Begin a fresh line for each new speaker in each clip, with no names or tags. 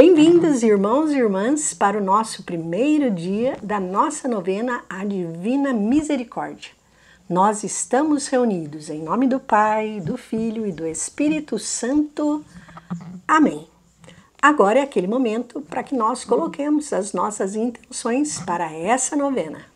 Bem-vindos, irmãos e irmãs, para o nosso primeiro dia da nossa novena à Divina Misericórdia. Nós estamos reunidos em nome do Pai, do Filho e do Espírito Santo. Amém. Agora é aquele momento para que nós coloquemos as nossas intenções para essa novena.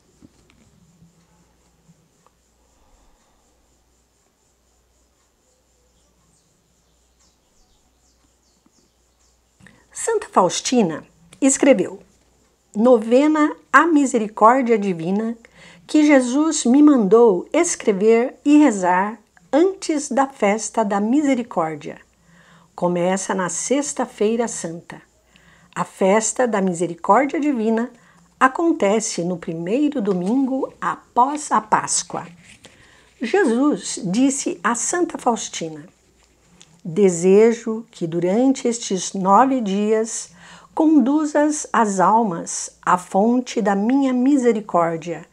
Faustina escreveu: Novena à Misericórdia Divina que Jesus me mandou escrever e rezar antes da festa da Misericórdia. Começa na Sexta-feira Santa. A festa da Misericórdia Divina acontece no primeiro domingo após a Páscoa. Jesus disse a Santa Faustina: Desejo que durante estes nove dias conduzas as almas à fonte da minha misericórdia,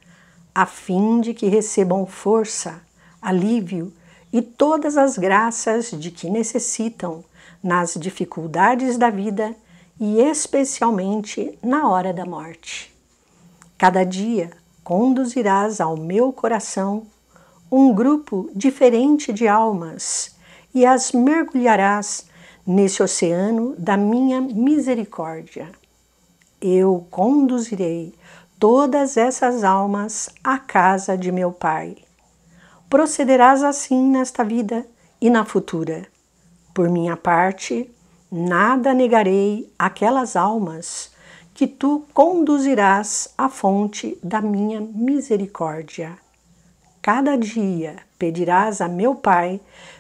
a fim de que recebam força, alívio e todas as graças de que necessitam nas dificuldades da vida e especialmente na hora da morte. Cada dia conduzirás ao meu coração um grupo diferente de almas e as mergulharás nesse oceano da minha misericórdia. Eu conduzirei todas essas almas à casa de meu Pai. Procederás assim nesta vida e na futura. Por minha parte, nada negarei àquelas almas que tu conduzirás à fonte da minha misericórdia. Cada dia pedirás a meu Pai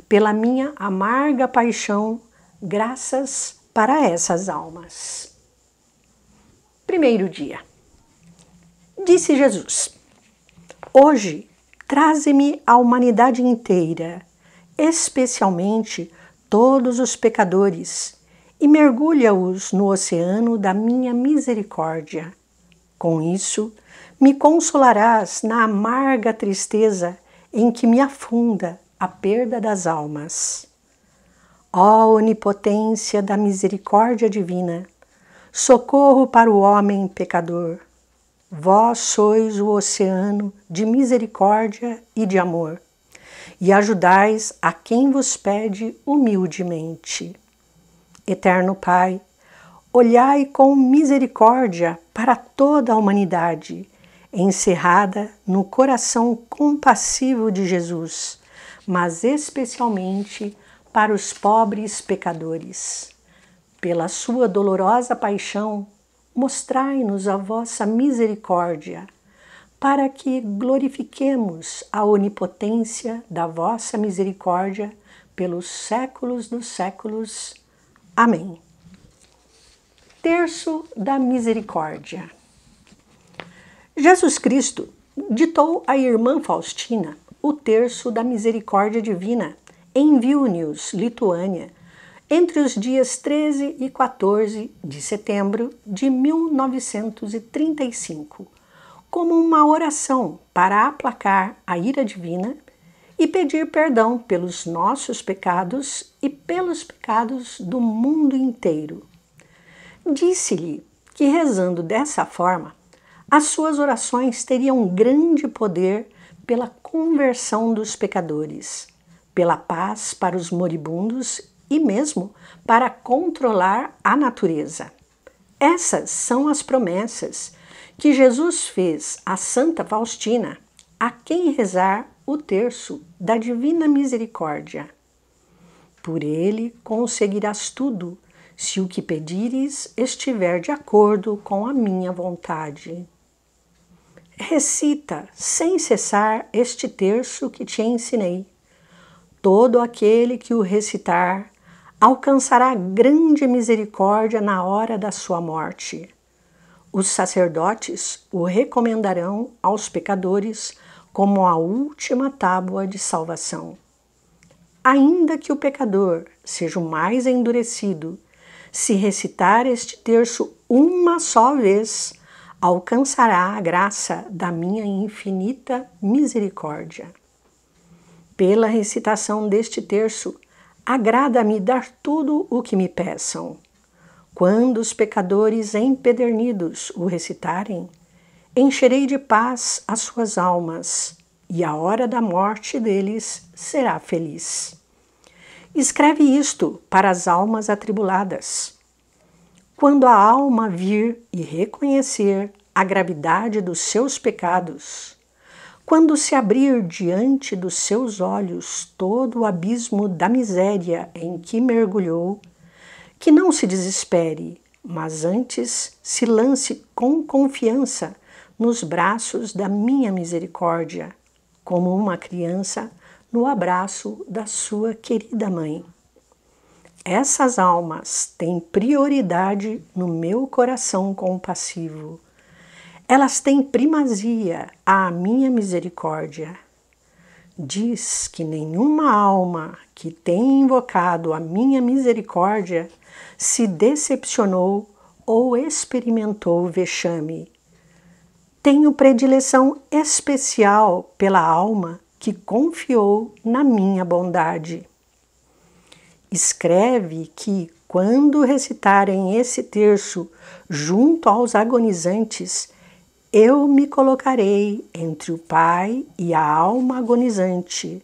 pela minha amarga paixão, graças para essas almas. Primeiro dia. Disse Jesus: Hoje traze-me a humanidade inteira, especialmente todos os pecadores, e mergulha-os no oceano da minha misericórdia. Com isso, me consolarás na amarga tristeza em que me afunda a perda das almas. Ó onipotência da misericórdia divina, socorro para o homem pecador. Vós sois o oceano de misericórdia e de amor, e ajudais a quem vos pede humildemente. Eterno Pai, olhai com misericórdia para toda a humanidade, encerrada no coração compassivo de Jesus mas especialmente para os pobres pecadores. Pela sua dolorosa paixão, mostrai-nos a vossa misericórdia, para que glorifiquemos a onipotência da vossa misericórdia pelos séculos dos séculos. Amém. Terço da Misericórdia. Jesus Cristo ditou à irmã Faustina o Terço da Misericórdia Divina, em Vilnius, Lituânia, entre os dias 13 e 14 de setembro de 1935, como uma oração para aplacar a ira divina e pedir perdão pelos nossos pecados e pelos pecados do mundo inteiro. Disse-lhe que rezando dessa forma, as suas orações teriam grande poder pela conversão dos pecadores, pela paz para os moribundos e mesmo para controlar a natureza. Essas são as promessas que Jesus fez a Santa Faustina, a quem rezar o terço da Divina Misericórdia. Por ele conseguirás tudo, se o que pedires estiver de acordo com a minha vontade recita sem cessar este terço que te ensinei. Todo aquele que o recitar alcançará grande misericórdia na hora da sua morte. Os sacerdotes o recomendarão aos pecadores como a última tábua de salvação. Ainda que o pecador seja o mais endurecido, se recitar este terço uma só vez, alcançará a graça da minha infinita misericórdia. Pela recitação deste terço, agrada-me dar tudo o que me peçam. Quando os pecadores empedernidos o recitarem, encherei de paz as suas almas, e a hora da morte deles será feliz. Escreve isto para as almas atribuladas quando a alma vir e reconhecer a gravidade dos seus pecados, quando se abrir diante dos seus olhos todo o abismo da miséria em que mergulhou, que não se desespere, mas antes se lance com confiança nos braços da minha misericórdia, como uma criança no abraço da sua querida mãe. Essas almas têm prioridade no meu coração compassivo. Elas têm primazia à minha misericórdia. Diz que nenhuma alma que tem invocado a minha misericórdia se decepcionou ou experimentou vexame. Tenho predileção especial pela alma que confiou na minha bondade escreve que, quando recitarem esse terço junto aos agonizantes, eu me colocarei entre o Pai e a alma agonizante,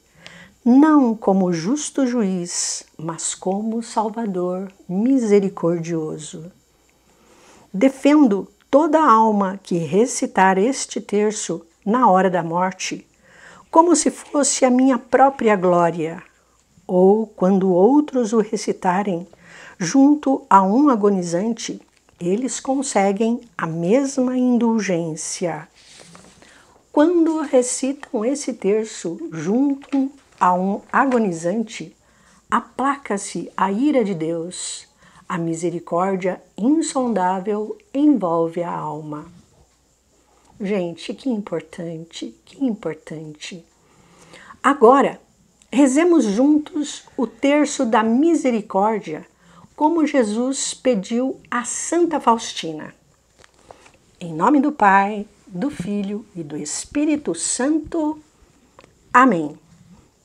não como justo juiz, mas como Salvador misericordioso. Defendo toda alma que recitar este terço na hora da morte, como se fosse a minha própria glória, ou quando outros o recitarem, junto a um agonizante, eles conseguem a mesma indulgência. Quando recitam esse terço junto a um agonizante, aplaca-se a ira de Deus. A misericórdia insondável envolve a alma. Gente, que importante, que importante. Agora, Rezemos juntos o terço da misericórdia, como Jesus pediu a Santa Faustina. Em nome do Pai, do Filho e do Espírito Santo. Amém.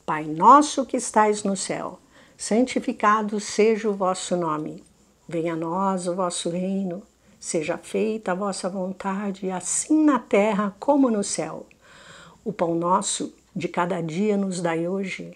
Pai nosso que estais no céu, santificado seja o vosso nome. Venha a nós o vosso reino. Seja feita a vossa vontade, assim na terra como no céu. O pão nosso de cada dia nos dai hoje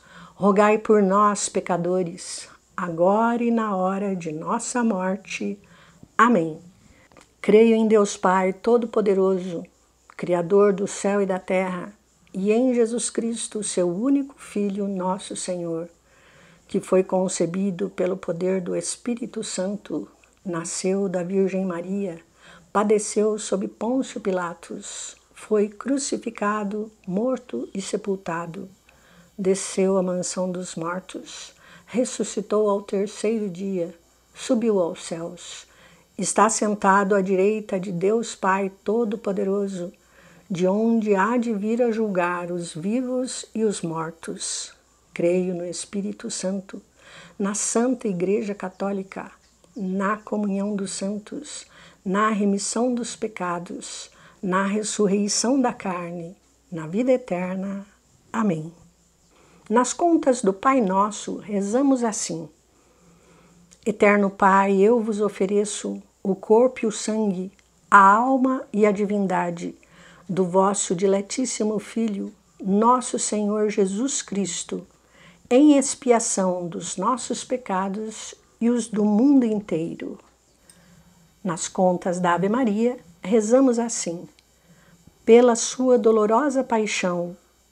Rogai por nós, pecadores, agora e na hora de nossa morte. Amém. Creio em Deus Pai Todo-Poderoso, Criador do céu e da terra, e em Jesus Cristo, seu único Filho, nosso Senhor, que foi concebido pelo poder do Espírito Santo, nasceu da Virgem Maria, padeceu sob Pôncio Pilatos, foi crucificado, morto e sepultado desceu à mansão dos mortos, ressuscitou ao terceiro dia, subiu aos céus, está sentado à direita de Deus Pai Todo-Poderoso, de onde há de vir a julgar os vivos e os mortos. Creio no Espírito Santo, na Santa Igreja Católica, na comunhão dos santos, na remissão dos pecados, na ressurreição da carne, na vida eterna. Amém. Nas contas do Pai Nosso, rezamos assim: Eterno Pai, eu vos ofereço o corpo e o sangue, a alma e a divindade do vosso diletíssimo Filho, nosso Senhor Jesus Cristo, em expiação dos nossos pecados e os do mundo inteiro. Nas contas da Ave Maria, rezamos assim: Pela sua dolorosa paixão,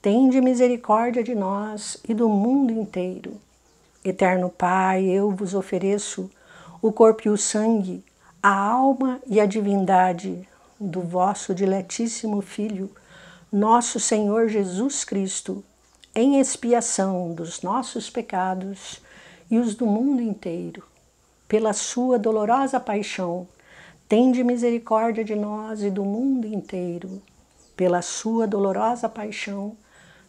Tende misericórdia de nós e do mundo inteiro. Eterno Pai, eu vos ofereço o corpo e o sangue, a alma e a divindade do vosso diletíssimo Filho, nosso Senhor Jesus Cristo, em expiação dos nossos pecados e os do mundo inteiro. Pela sua dolorosa paixão, tende misericórdia de nós e do mundo inteiro. Pela sua dolorosa paixão,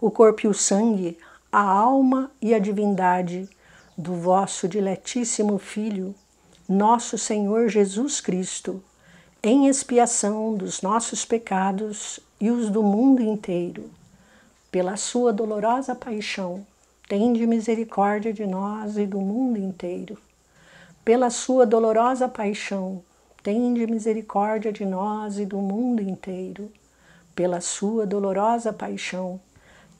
o corpo e o sangue, a alma e a divindade do vosso diletíssimo Filho, nosso Senhor Jesus Cristo, em expiação dos nossos pecados e os do mundo inteiro. Pela sua dolorosa paixão, tende misericórdia de nós e do mundo inteiro. Pela sua dolorosa paixão, tende misericórdia de nós e do mundo inteiro. Pela sua dolorosa paixão,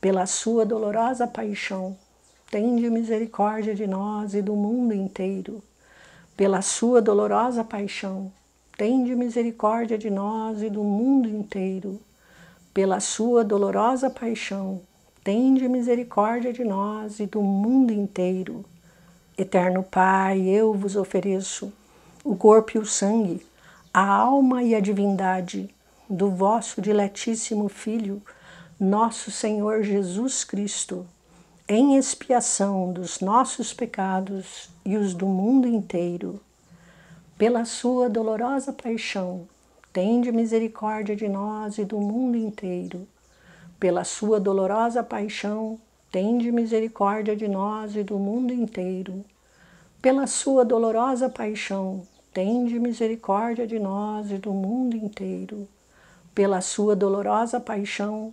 pela sua dolorosa paixão, tende misericórdia de nós e do mundo inteiro. Pela sua dolorosa paixão, tende misericórdia de nós e do mundo inteiro. Pela sua dolorosa paixão, tende misericórdia de nós e do mundo inteiro. Eterno Pai, eu vos ofereço o corpo e o sangue, a alma e a divindade do vosso diletíssimo Filho nosso Senhor Jesus Cristo, em expiação dos nossos pecados e os do mundo inteiro, pela sua dolorosa paixão, tende misericórdia de nós e do mundo inteiro. Pela sua dolorosa paixão, tende misericórdia de nós e do mundo inteiro. Pela sua dolorosa paixão, tende misericórdia de nós e do mundo inteiro. Pela sua dolorosa paixão,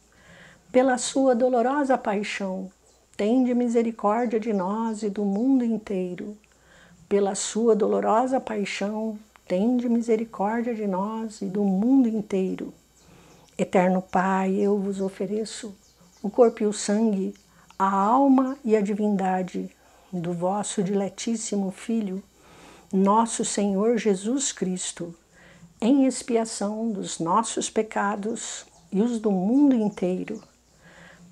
pela sua dolorosa paixão, tende misericórdia de nós e do mundo inteiro. Pela sua dolorosa paixão, tende misericórdia de nós e do mundo inteiro. Eterno Pai, eu vos ofereço o corpo e o sangue, a alma e a divindade do vosso diletíssimo Filho, nosso Senhor Jesus Cristo, em expiação dos nossos pecados e os do mundo inteiro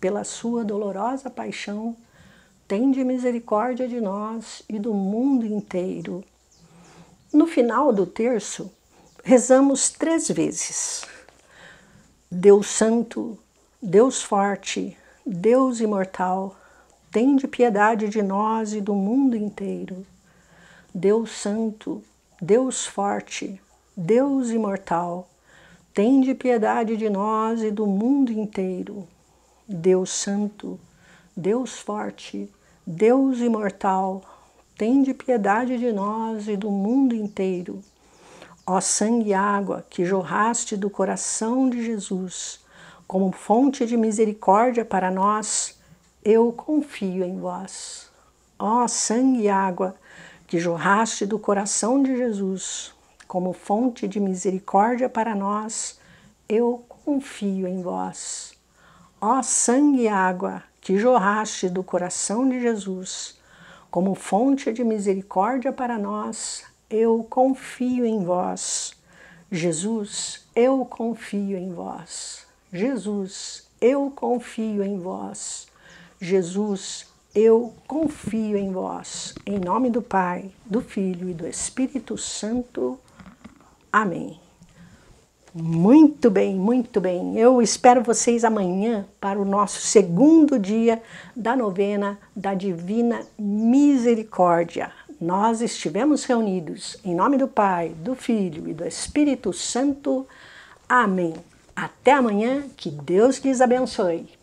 pela sua dolorosa paixão, tende misericórdia de nós e do mundo inteiro. No final do terço, rezamos três vezes: Deus Santo, Deus Forte, Deus Imortal, tende piedade de nós e do mundo inteiro. Deus Santo, Deus Forte, Deus Imortal, tende piedade de nós e do mundo inteiro. Deus Santo, Deus Forte, Deus Imortal, de piedade de nós e do mundo inteiro. Ó sangue e água que jorraste do coração de Jesus, como fonte de misericórdia para nós, eu confio em vós. Ó sangue e água que jorraste do coração de Jesus, como fonte de misericórdia para nós, eu confio em vós. Ó sangue e água que jorraste do coração de Jesus, como fonte de misericórdia para nós, eu confio em vós. Jesus, eu confio em vós. Jesus, eu confio em vós. Jesus, eu confio em vós. Em nome do Pai, do Filho e do Espírito Santo. Amém. Muito bem, muito bem. Eu espero vocês amanhã para o nosso segundo dia da novena da Divina Misericórdia. Nós estivemos reunidos em nome do Pai, do Filho e do Espírito Santo. Amém. Até amanhã, que Deus lhes abençoe.